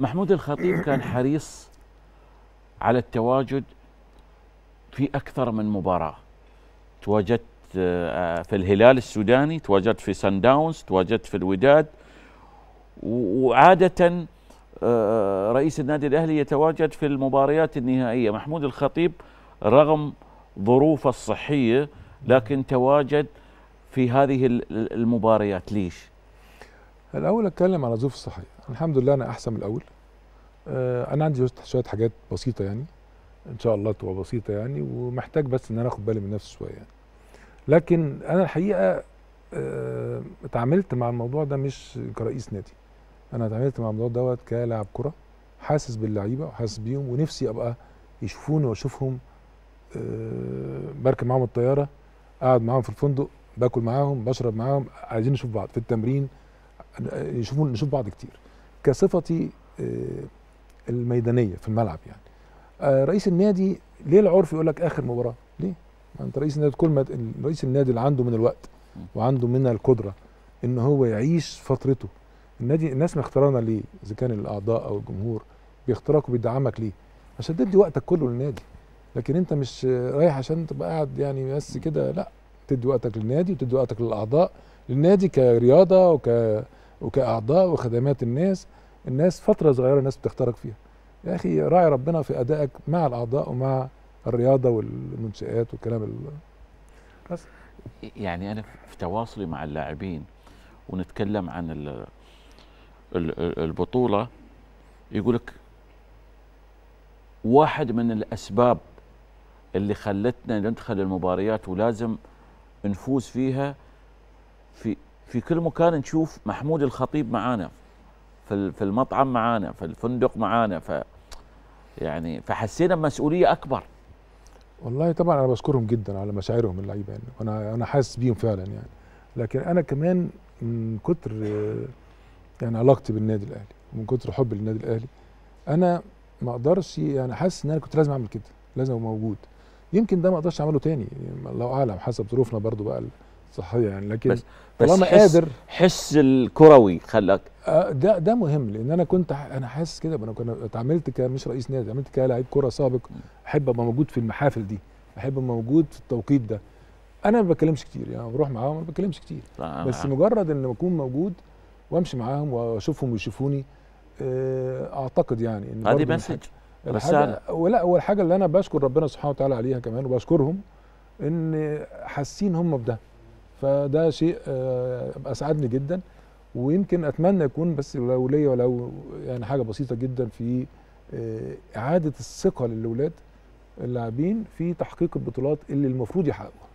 محمود الخطيب كان حريص على التواجد في أكثر من مباراة تواجدت آه، في الهلال السوداني تواجدت في سان داونز تواجدت في الوداد وعادة آه، رئيس النادي الأهلي يتواجد في المباريات النهائية محمود الخطيب رغم ظروفه الصحية لكن تواجد في هذه المباريات ليش؟ الاول اتكلم على ظروف الصحيه الحمد لله انا احسن من الاول آه، انا عندي شويه حاجات بسيطه يعني ان شاء الله تبقى بسيطه يعني ومحتاج بس ان انا اخد بالي من نفسي شويه يعني لكن انا الحقيقه آه، اتعاملت مع الموضوع ده مش كرئيس نادي انا اتعاملت مع الموضوع دوت كلاعب كره حاسس باللعيبه وحاسس بيهم ونفسي ابقى يشوفوني واشوفهم آه، بركب معاهم الطياره قاعد معاهم في الفندق باكل معاهم بشرب معاهم عايزين نشوف بعض في التمرين يشوفون نشوف بعض كتير كصفتي آه، الميدانيه في الملعب يعني آه، رئيس النادي ليه العرف يقول لك اخر مباراه ليه ما انت رئيس النادي كل ما رئيس النادي اللي عنده من الوقت وعنده من القدره ان هو يعيش فترته النادي الناس مختارنا ليه اذا كان الاعضاء او الجمهور بيختارك وبيدعمك ليه عشان تدي وقتك كله للنادي لكن انت مش رايح عشان تبقى قاعد يعني بس كده لا تدي وقتك للنادي وتدي وقتك للاعضاء للنادي كرياضه وك وكاعضاء وخدمات الناس الناس فتره صغيره الناس بتخترق فيها يا اخي راعي ربنا في ادائك مع الاعضاء ومع الرياضه والمنشات والكلام بس يعني انا في تواصلي مع اللاعبين ونتكلم عن البطوله يقولك واحد من الاسباب اللي خلتنا ندخل المباريات ولازم نفوز فيها في في كل مكان نشوف محمود الخطيب معانا في في المطعم معانا في الفندق معانا ف يعني فحسينا بمسؤوليه اكبر والله طبعا انا بشكرهم جدا على مشاعرهم اللعيبه يعني وانا انا حاسس بيهم فعلا يعني لكن انا كمان من كتر يعني علاقتي بالنادي الاهلي ومن كتر حبي للنادي الاهلي انا ما اقدرش يعني حاسس ان انا كنت لازم اعمل كده لازم موجود يمكن ده ما اقدرش اعمله تاني يعني الله اعلم حسب ظروفنا برضو بقى صحيح يعني لكن بس طالما حس قادر حس الكروي خلاك آه، ده ده مهم لان انا كنت انا حاسس كده انا كنت اتعاملت كمش رئيس نادي اتعاملت كلاعب كره سابق احب ابقى موجود في المحافل دي احب ابقى موجود في التوقيت ده انا ما بتكلمش كتير يعني بروح معاهم ما بتكلمش كتير بس مجرد ان اكون موجود وامشي معاهم واشوفهم ويشوفوني آه، اعتقد يعني ان هذه مسج رساله ولا اول حاجه اللي انا بشكر ربنا سبحانه وتعالى عليها كمان وبشكرهم ان حاسين هم بده فده شيء اسعدني آه، جدا ويمكن اتمنى يكون بس لو ليا ولو يعني حاجه بسيطه جدا في آه، اعاده الثقه للاولاد اللاعبين في تحقيق البطولات اللي المفروض يحققوها